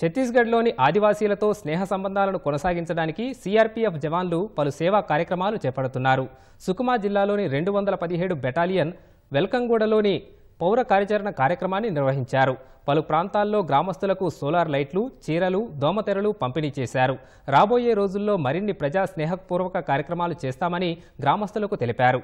ఛత్తీస్గఢ్లోని ఆదివాసీలతో స్నేహ సంబంధాలను కొనసాగించడానికి సీఆర్పీఎఫ్ జవాన్లు పలు సేవా కార్యక్రమాలు చేపడుతున్నారు సుకుమా జిల్లాలోని రెండు వందల పదిహేడు బెటాలియన్ వెల్కంగూడలోని పౌర కార్యాచరణ కార్యక్రమాన్ని నిర్వహించారు పలు ప్రాంతాల్లో గ్రామస్తులకు సోలార్ లైట్లు చీరలు దోమతెరలు పంపిణీ చేశారు రాబోయే రోజుల్లో మరిన్ని ప్రజా స్నేహపూర్వక కార్యక్రమాలు చేస్తామని గ్రామస్తులకు తెలిపారు